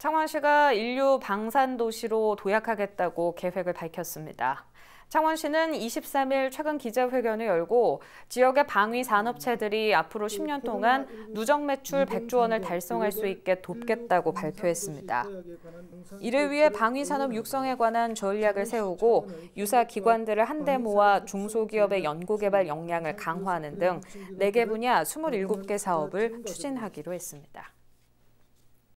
창원시가 인류 방산 도시로 도약하겠다고 계획을 밝혔습니다. 창원시는 23일 최근 기자회견을 열고 지역의 방위 산업체들이 앞으로 10년 동안 누적 매출 100조 원을 달성할 수 있게 돕겠다고 발표했습니다. 이를 위해 방위 산업 육성에 관한 전략을 세우고 유사 기관들을 한데 모아 중소기업의 연구개발 역량을 강화하는 등 4개 분야 27개 사업을 추진하기로 했습니다.